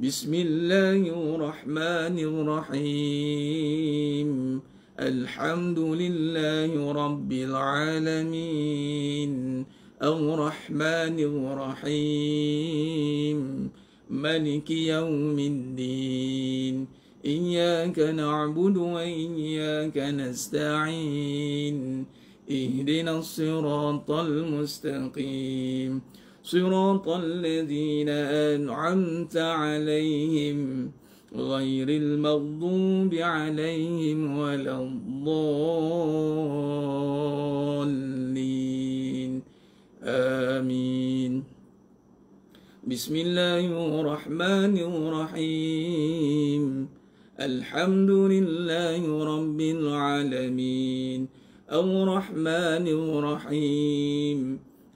بسم الله الرحمن الرحيم الحمد لله رب العالمين الرحمن الرحيم ملك يوم الدين إياك نعبد وإياك نستعين اهدنا الصراط المستقيم صراط الذين أنعمت عليهم غير المغضوب عليهم ولا الضالين آمين بسم الله الرحمن الرحيم الحمد لله رب العالمين الرحمن الرحيم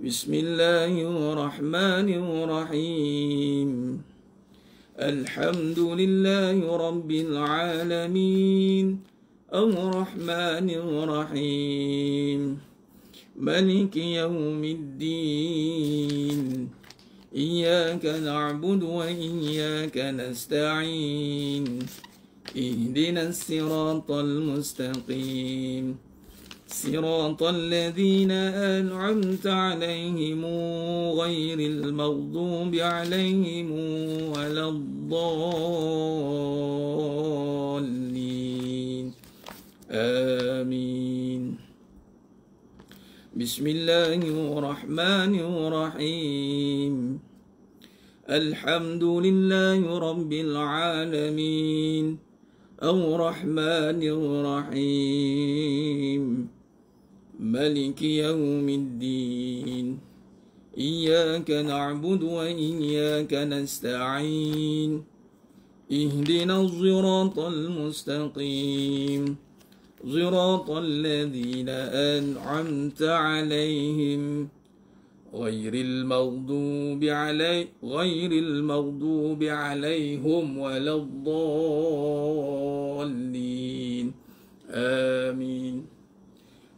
بسم الله الرحمن الرحيم الحمد لله رب العالمين الرحمن الرحيم ملك يوم الدين إياك نعبد وإياك نستعين اهدنا الصراط المستقيم صراط الذين أنعمت عليهم غير المغضوب عليهم ولا الضالين آمين بسم الله الرحمن الرحيم الحمد لله رب العالمين الرحمن الرحيم ملك يوم الدين إياك نعبد وإياك نستعين اهدنا الصراط المستقيم صراط الذين أنعمت عليهم غير المغضوب علي غير المغضوب عليهم ولا الضالين آمين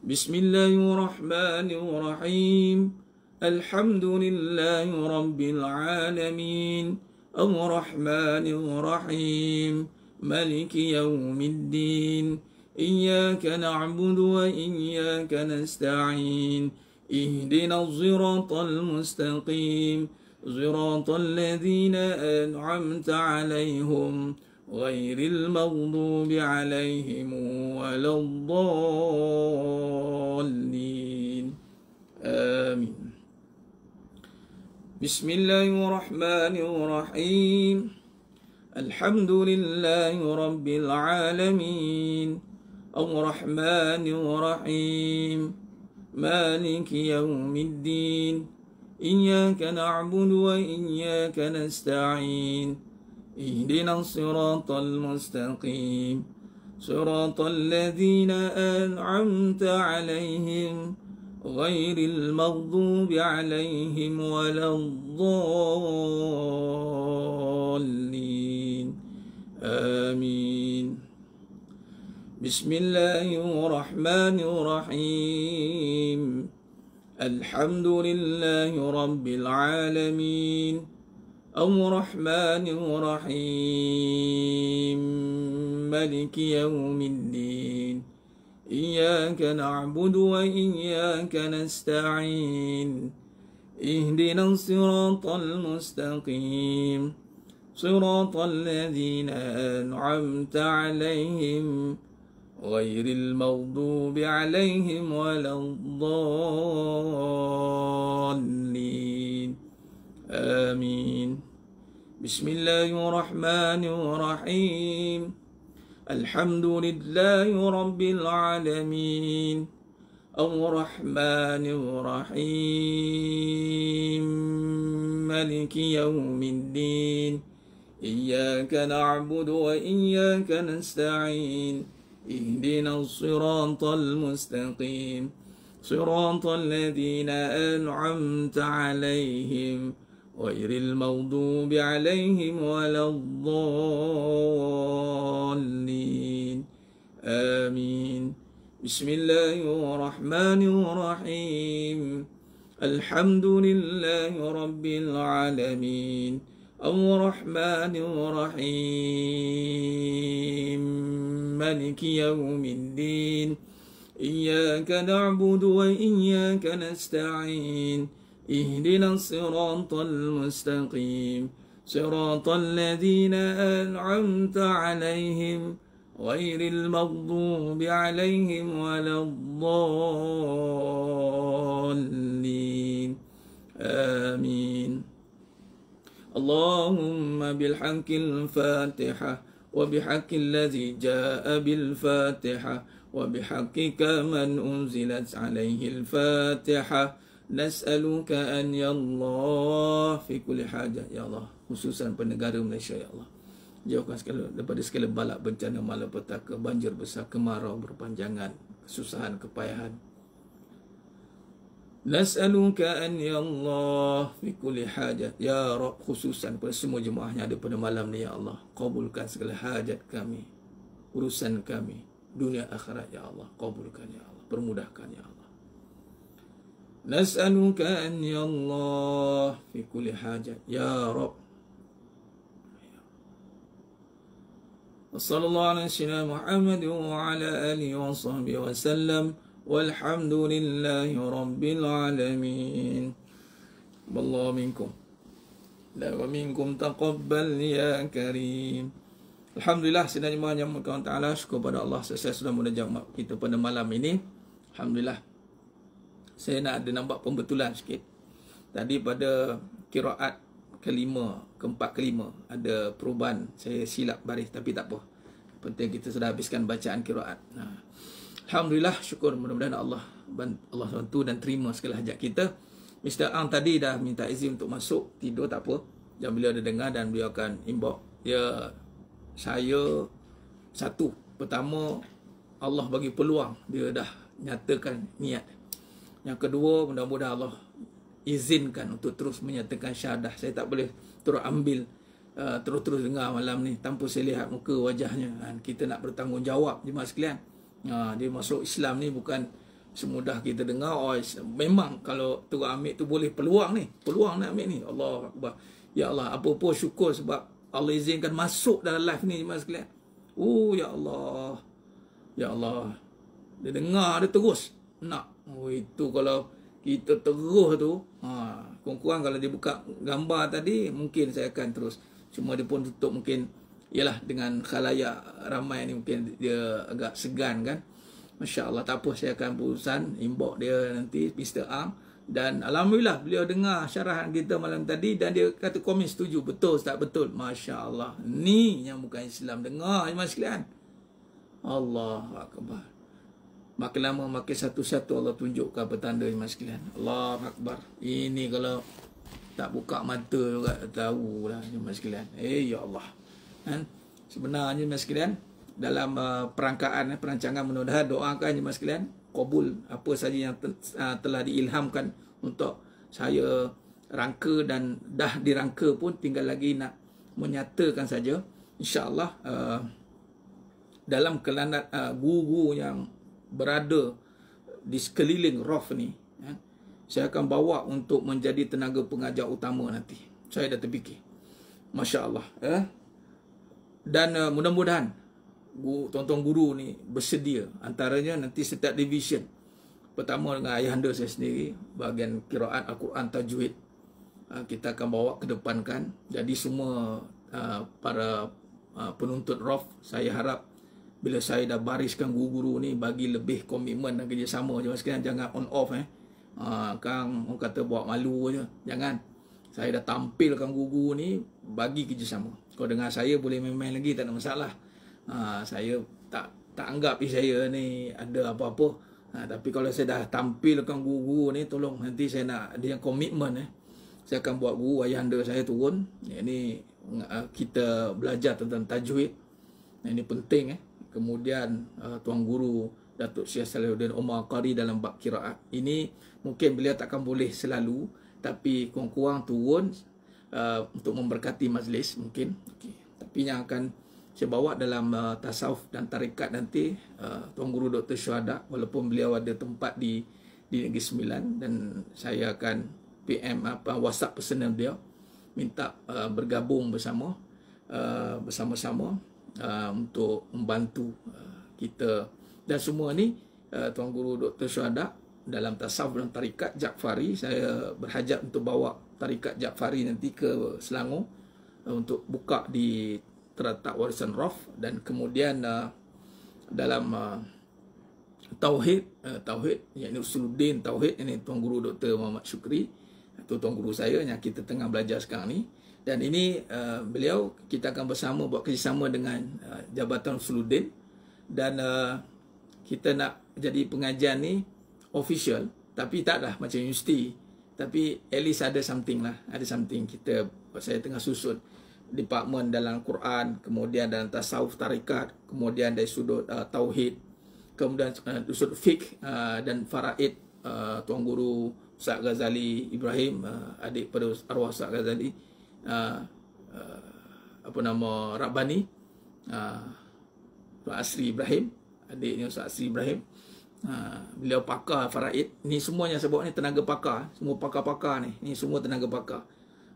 بسم الله الرحمن الرحيم الحمد لله رب العالمين الرحمن الرحيم ملك يوم الدين إياك نعبد وإياك نستعين اهدنا الصراط المستقيم صراط الذين أنعمت عليهم غير المغضوب عليهم ولا الضالين آمين بسم الله الرحمن الرحيم الحمد لله رب العالمين الرحمن الرحيم مالك يوم الدين إياك نعبد وإياك نستعين اهدنا الصراط المستقيم صراط الذين أنعمت عليهم غير المغضوب عليهم ولا الضالين آمين بسم الله الرحمن الرحيم الحمد لله رب العالمين أو رحمن رحيم ملك يوم الدين إياك نعبد وإياك نستعين اهدنا الصراط المستقيم صراط الذين أنعمت عليهم غير المغضوب عليهم ولا الضالين آمين بسم الله الرحمن الرحيم الحمد لله رب العالمين الرحمن الرحيم ملك يوم الدين إياك نعبد وإياك نستعين اهدنا الصراط المستقيم صراط الذين أنعمت عليهم غير المغضوب عليهم ولا الضالين آمين بسم الله الرحمن الرحيم الحمد لله رب العالمين الرحمن الرحيم ملك يوم الدين إياك نعبد وإياك نستعين اهدنا الصراط المستقيم صراط الذين أنعمت عليهم غير المغضوب عليهم ولا الضالين آمين اللهم بالحق الفاتحة وبحق الذي جاء بالفاتحة وبحقك من أنزلت عليه الفاتحة nas'aluka an ya Allah fi kulli hajat ya Allah khususan negara Malaysia ya Allah jauhkan segala daripada segala balak bencana malapetaka banjir besar kemarau berpanjangan kesusahan kepayahan nas'aluka an ya Allah fi kulli hajat ya Rabb khususan pada semua jemaah yang ada pada malam ni ya Allah kabulkan segala hajat kami urusan kami dunia akhirat ya Allah kabulkan ya Allah permudahkan ya Allah نسألك أن يا الله في كل حاجة يا رب وصلى الله على سيدنا محمد وعلى آله وصحبه وسلم والحمد لله رب العالمين والله منكم لا ومنكم تقبل يا كريم Alhamdulillah sedang jemaah yang Allah Ta'ala syukur pada Allah saya sudah mudah jawab kita pada malam ini Alhamdulillah saya nak ada nampak pembetulan sikit tadi pada kiraat kelima keempat kelima ada perubahan saya silap baris tapi tak apa penting kita sudah habiskan bacaan kiraat nah. Ha. Alhamdulillah syukur mudah-mudahan Allah Allah bantu dan terima segala hajat kita Mr. Ang tadi dah minta izin untuk masuk tidur tak apa yang beliau ada dengar dan beliau akan inbox ya saya satu pertama Allah bagi peluang dia dah nyatakan niat yang kedua, mudah mudah Allah izinkan untuk terus menyatakan syahadah. Saya tak boleh terus ambil uh, terus-terus dengar malam ni tanpa saya lihat muka wajahnya. Ha, kita nak bertanggungjawab jemaah sekalian. Ha dia masuk Islam ni bukan semudah kita dengar oh memang kalau terus ambil tu boleh peluang ni. Peluang nak ambil ni. Allah Akbar. Ya Allah, apa pun syukur sebab Allah izinkan masuk dalam live ni jemaah sekalian. Oh ya Allah. Ya Allah. Dia dengar dia terus nak Oh itu kalau kita terus tu ha, Kurang-kurang kalau dia buka gambar tadi Mungkin saya akan terus Cuma dia pun tutup mungkin Yalah dengan khalayak ramai ni mungkin dia agak segan kan Masya Allah tak apa saya akan putusan Inbox dia nanti Mr. Ang Dan Alhamdulillah beliau dengar syarahan kita malam tadi Dan dia kata komen setuju betul tak betul Masya Allah ni yang bukan Islam Dengar je mas Allah Akbar Makin lama makin satu-satu Allah tunjukkan petanda Imam sekalian. Allah Akbar. Ini kalau tak buka mata juga tahu lah Imam sekalian. Eh ya Allah. Kan? Sebenarnya Imam sekalian dalam uh, perangkaan eh, perancangan menodah doakan Imam sekalian kabul apa saja yang te- uh, telah diilhamkan untuk saya rangka dan dah dirangka pun tinggal lagi nak menyatakan saja insyaallah uh, dalam kelanat uh, guru yang berada di sekeliling Rof ni ya, saya akan bawa untuk menjadi tenaga pengajar utama nanti saya dah terfikir Masya Allah ya. dan uh, mudah-mudahan tuan-tuan guru ni bersedia antaranya nanti setiap division pertama dengan ayahanda saya sendiri bahagian kiraat Al-Quran Tajwid uh, kita akan bawa ke depankan jadi semua uh, para uh, penuntut Rof saya harap bila saya dah bariskan guru-guru ni bagi lebih komitmen dan kerjasama jangan sekalian jangan on off eh ha, kang orang kata buat malu je jangan saya dah tampilkan guru-guru ni bagi kerjasama Kalau dengar saya boleh main-main lagi tak ada masalah ha, saya tak tak anggap saya ni ada apa-apa ha, tapi kalau saya dah tampilkan guru-guru ni tolong nanti saya nak ada yang komitmen eh saya akan buat guru ayahanda saya turun ini eh, kita belajar tentang tajwid ini penting eh kemudian uh, tuan guru Datuk Syed Salahuddin Omar Qari dalam bab kiraat. Ini mungkin beliau takkan boleh selalu tapi kurang-kurang turun uh, untuk memberkati majlis mungkin. Okay. Tapi yang akan saya bawa dalam uh, tasawuf dan tarikat nanti uh, tuan guru Dr. Syuhada walaupun beliau ada tempat di di Negeri Sembilan dan saya akan PM apa WhatsApp personal dia, minta uh, bergabung bersama uh, bersama-sama uh, untuk membantu uh, kita dan semua ni uh, tuan guru Dr. Syuhada dalam tasawuf dan tarikat Jaafari saya berhajat untuk bawa tarikat Jaafari nanti ke Selangor uh, untuk buka di teratak warisan Rof dan kemudian uh, dalam uh, tauhid uh, tauhid yakni usuluddin tauhid ini tuan guru Dr. Muhammad Syukri atau tuan guru saya yang kita tengah belajar sekarang ni dan ini uh, beliau kita akan bersama buat kerjasama dengan uh, Jabatan Fludin dan uh, kita nak jadi pengajian ni official tapi tak taklah macam universiti tapi at least ada something lah ada something kita saya tengah susun department dalam Quran kemudian dalam tasawuf tarikat kemudian dari sudut uh, tauhid kemudian uh, sudut fik uh, dan faraid uh, tuan guru Ustaz Ghazali Ibrahim uh, adik pada arwah Ustaz Ghazali uh, uh, apa nama Rabbani uh, Asri Ibrahim adiknya Ustaz Asri Ibrahim uh, beliau pakar faraid ni semuanya sebut ni tenaga pakar semua pakar-pakar ni ni semua tenaga pakar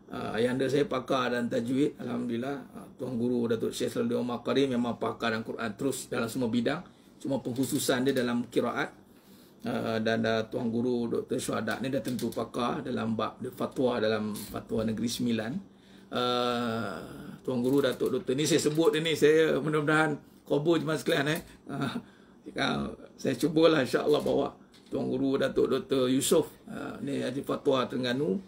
uh, yang ada saya pakar dan tajwid alhamdulillah uh, tuan guru Datuk Syekh Saldi Omar Karim memang pakar dalam Quran terus dalam semua bidang cuma pengkhususan dia dalam kiraat Uh, dan uh, tuan guru Dr. Syuhadak ni dah tentu pakar dalam bab fatwa dalam fatwa negeri 9 Ah, Tuan Guru Datuk Doktor ni saya sebut dia ni saya mudah-mudahan kubur cuma sekalian eh. Uh, saya cubalah insya-Allah bawa Tuan Guru Datuk Doktor Yusof uh, ni Haji Fatwa Terengganu.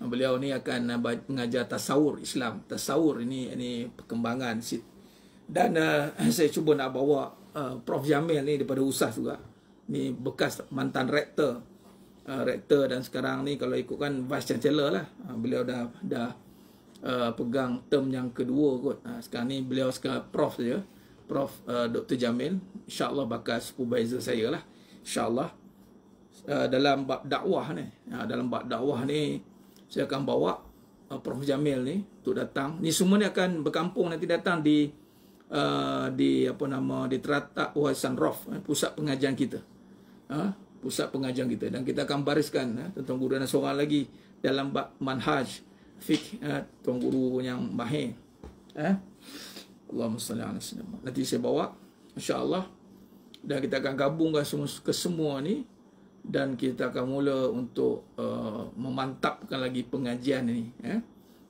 Uh, beliau ni akan uh, mengajar tasawur Islam. Tasawur ini ini perkembangan dan uh, (coughs) saya cuba nak bawa uh, Prof Jamil ni daripada USAS juga. Ni bekas mantan rektor. Uh, rektor dan sekarang ni kalau ikutkan vice chancellor lah. Uh, beliau dah dah uh, pegang term yang kedua kot. Uh, sekarang ni beliau sekarang prof saja. Prof uh, Dr. Jamil. InsyaAllah bakal supervisor saya lah. InsyaAllah. Uh, dalam bab dakwah ni. Uh, dalam bab dakwah ni. Saya akan bawa uh, Prof. Jamil ni. Untuk datang. Ni semua ni akan berkampung nanti datang di. Uh, di apa nama. Di Teratak Wahsan Rof. Eh, pusat pengajian kita. Uh, pusat pengajian kita. Dan kita akan bariskan. Eh, tentang guru dan seorang lagi. Dalam bab Manhaj fik eh, ya, tuan guru yang mahir eh Allahumma salli ala sallam nanti saya bawa insyaallah dan kita akan gabungkan semua ke semua ni dan kita akan mula untuk uh, memantapkan lagi pengajian ni eh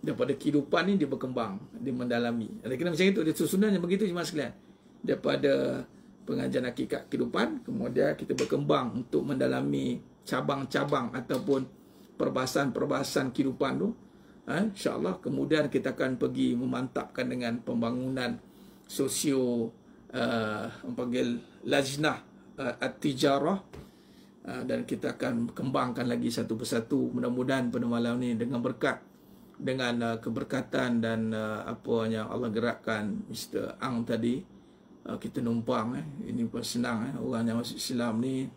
daripada kehidupan ni dia berkembang dia mendalami ada kena macam itu dia susunannya begitu jemaah sekalian daripada pengajian hakikat kehidupan kemudian kita berkembang untuk mendalami cabang-cabang ataupun perbahasan-perbahasan kehidupan tu ha, insyaallah kemudian kita akan pergi memantapkan dengan pembangunan sosio uh, panggil lajnah uh, at-tijarah uh, dan kita akan kembangkan lagi satu persatu mudah-mudahan pada malam ini dengan berkat dengan uh, keberkatan dan uh, apa yang Allah gerakkan Mr Ang tadi uh, kita numpang eh ini pun senang eh orang yang masuk Islam ni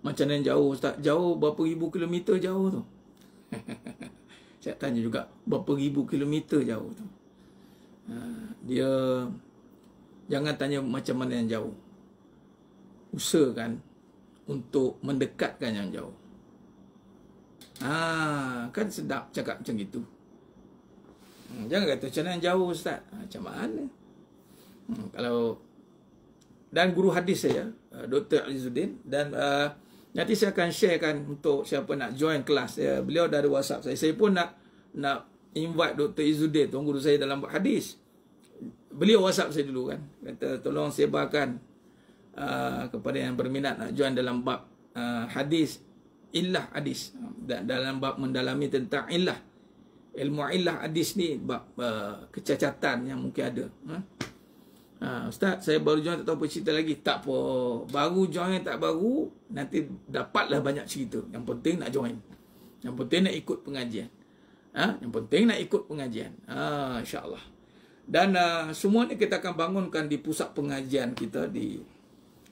macam yang jauh tak jauh berapa ribu kilometer jauh tu (laughs) saya tanya juga berapa ribu kilometer jauh tu ha, dia jangan tanya macam mana yang jauh usahakan untuk mendekatkan yang jauh ah kan sedap cakap macam itu ha, jangan kata macam mana yang jauh ustaz macam mana hmm, kalau dan guru hadis saya Dr. Azizuddin dan uh, Nanti saya akan sharekan untuk siapa nak join kelas. Ya, beliau dah ada WhatsApp saya. Saya pun nak nak invite Dr. Izudin, tuan guru saya dalam buat hadis. Beliau WhatsApp saya dulu kan. Kata tolong sebarkan uh, kepada yang berminat nak join dalam bab uh, hadis illah hadis dalam bab mendalami tentang illah ilmu illah hadis ni bab uh, kecacatan yang mungkin ada. Huh? Ha, Ustaz, saya baru join tak tahu apa cerita lagi. Tak apa. Baru join tak baru, nanti dapatlah banyak cerita. Yang penting nak join. Yang penting nak ikut pengajian. Ha? Yang penting nak ikut pengajian. Ha, InsyaAllah. Dan uh, semua ni kita akan bangunkan di pusat pengajian kita di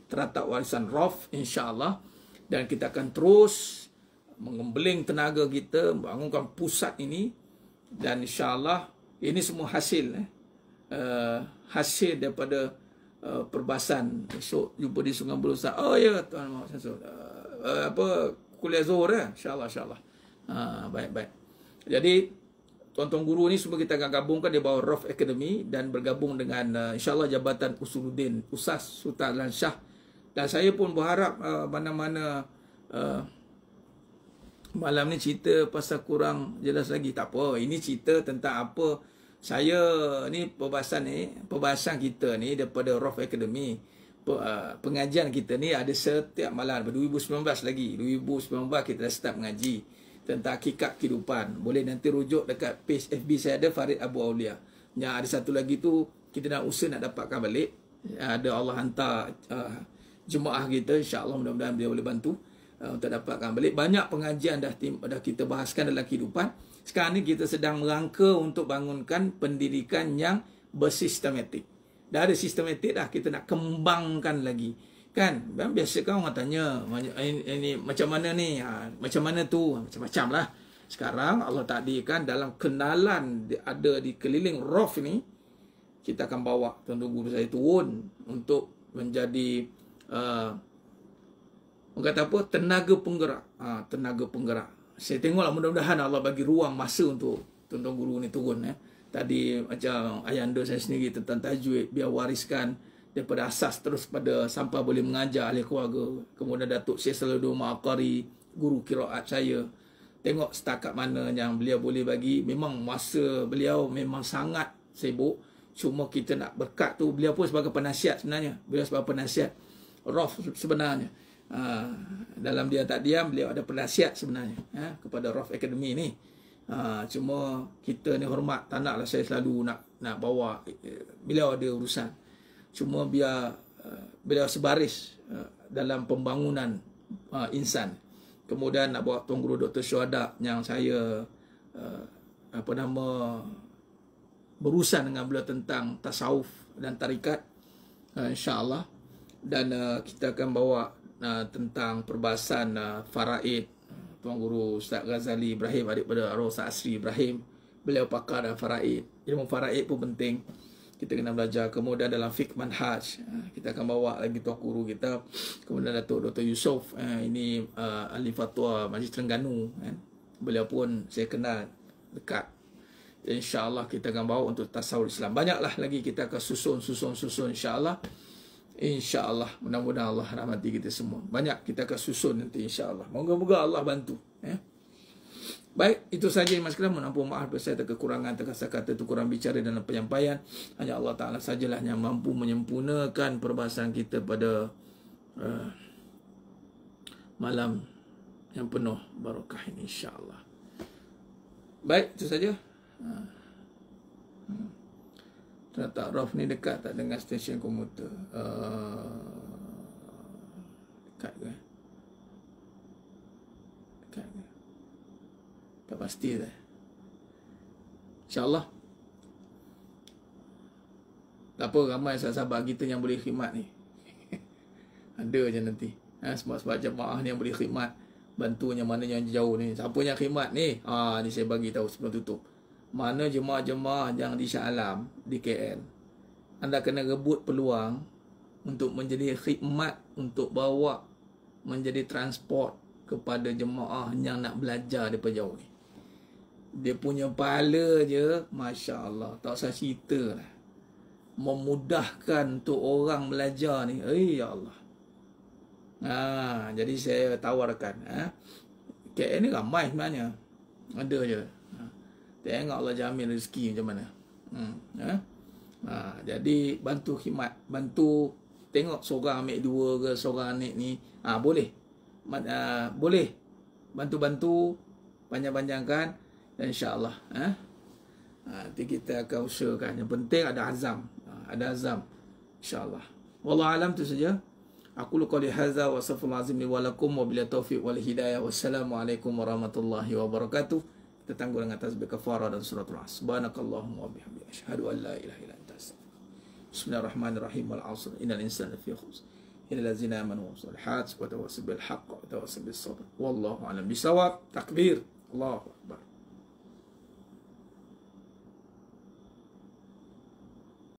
Teratak Warisan Rof, insyaAllah. Dan kita akan terus mengembeling tenaga kita, bangunkan pusat ini. Dan insyaAllah, ini semua hasil. Eh uh, hasil daripada uh, perbasan esok jumpa di Sungai Buloh Oh ya tuan mau uh, uh, apa kuliah zuhur eh insyaallah insyaallah. Uh, baik baik. Jadi tuan-tuan guru ni semua kita akan gabungkan di bawah Rof Academy dan bergabung dengan uh, insyaallah Jabatan Usuluddin Usas Sultan Lan Shah. Dan saya pun berharap uh, mana-mana uh, malam ni cerita pasal kurang jelas lagi tak apa. Ini cerita tentang apa saya ni perbahasan ni perbahasan kita ni daripada Rof Academy uh, pengajian kita ni ada setiap malam pada 2019 lagi 2019 kita dah start mengaji tentang hakikat kehidupan boleh nanti rujuk dekat page FB saya ada Farid Abu Aulia yang ada satu lagi tu kita nak usaha nak dapatkan balik ada Allah hantar uh, jemaah kita insyaallah mudah-mudahan dia boleh bantu uh, untuk dapatkan balik banyak pengajian dah, dah kita bahaskan dalam kehidupan sekarang ni kita sedang merangka untuk bangunkan pendidikan yang bersistematik. Dah ada sistematik dah kita nak kembangkan lagi. Kan? biasa kan orang tanya, ini, macam mana ni? Ha, macam mana tu? Ha, macam-macam lah. Sekarang Allah takdirkan dalam kenalan ada di keliling rof ni, kita akan bawa tuan-tuan guru saya turun untuk menjadi uh, kata apa tenaga penggerak ha, tenaga penggerak saya tengoklah mudah-mudahan Allah bagi ruang masa untuk tuan-tuan guru ni turun eh. Tadi macam ayanda saya sendiri tentang tajwid biar wariskan daripada asas terus pada sampah boleh mengajar ahli keluarga. Kemudian Datuk Syed Saludin Maqari, guru kiraat saya. Tengok setakat mana yang beliau boleh bagi. Memang masa beliau memang sangat sibuk. Cuma kita nak berkat tu. Beliau pun sebagai penasihat sebenarnya. Beliau sebagai penasihat. Roh sebenarnya. Ha, dalam dia tak diam beliau ada penasihat sebenarnya ya, kepada Rof Academy ni. Ha, cuma kita ni hormat tak naklah saya selalu nak nak bawa eh, beliau ada urusan. Cuma biar eh, beliau sebaris eh, dalam pembangunan uh, insan. Kemudian nak bawa Tuan Guru Dr. Syuhada yang saya uh, apa nama berurusan dengan beliau tentang tasawuf dan tarikat uh, insya-Allah dan uh, kita akan bawa uh, tentang perbahasan uh, faraid Tuan Guru Ustaz Ghazali Ibrahim adik pada Arul Ustaz Asri Ibrahim beliau pakar dalam faraid ilmu faraid pun penting kita kena belajar kemudian dalam fiqh manhaj uh, kita akan bawa lagi tuan guru kita kemudian Datuk Dr. Yusof uh, ini uh, ahli fatwa Majlis Terengganu kan. beliau pun saya kenal dekat insyaAllah kita akan bawa untuk tasawuf Islam banyaklah lagi kita akan susun susun susun insyaAllah InsyaAllah Mudah-mudahan Allah rahmati kita semua Banyak kita akan susun nanti insyaAllah Moga-moga Allah bantu eh? Baik, itu sahaja yang masih kelamun Ampun maaf saya terkekurangan Terkasa kata itu kurang bicara dalam penyampaian Hanya Allah Ta'ala sajalah yang mampu menyempurnakan Perbahasan kita pada uh, Malam yang penuh barakah ini insyaAllah Baik, itu saja uh. Tak Taraf ni dekat tak dengan stesen komuter? Uh, dekat ke? Dekat ke? Tak pasti dah. Allah. Tak apa, ramai sahabat-sahabat kita yang boleh khidmat ni. (laughs) Ada je nanti. Ha, sebab-sebab jemaah ni yang boleh khidmat. Bantu yang mana yang jauh ni. Siapa yang khidmat ni? Ha, ni saya bagi tahu sebelum tutup mana jemaah-jemaah yang di Shah Alam, di KL. Anda kena rebut peluang untuk menjadi khidmat untuk bawa menjadi transport kepada jemaah yang nak belajar daripada jauh ni. Dia punya pahala je, Masya Allah, tak usah cerita lah. Memudahkan untuk orang belajar ni, eh, Ya eh, Allah. Ha, jadi saya tawarkan. Ha? KL ni ramai sebenarnya. Ada je. Tengok Allah jamin rezeki macam mana. Hmm. Ya? Ha, jadi bantu khidmat, bantu tengok seorang ambil dua ke seorang anak ni, ah ha, boleh. ha, boleh bantu-bantu panjang-panjangkan dan insya-Allah, eh. Ha, nanti kita akan usahakan. Yang penting ada azam. Ha, ada azam. Insya-Allah. Wallahu alam tu saja. Aku lu qali wa safal azim li wa wa bila taufiq wal hidayah. Wassalamualaikum warahmatullahi wabarakatuh tertanggulang atas berkafara dan surat ras. Subhanakallahumma wa bihamdika asyhadu an la ilaha illa anta astaghfiruka. Bismillahirrahmanirrahim wal 'asr innal insana lafi khusr. Illal ladzina amanu wa amilus shalihati wa tawassaw bil haqqi wa tawassaw bis sabr. Wallahu a'lam bisawab. Takbir. Allahu akbar.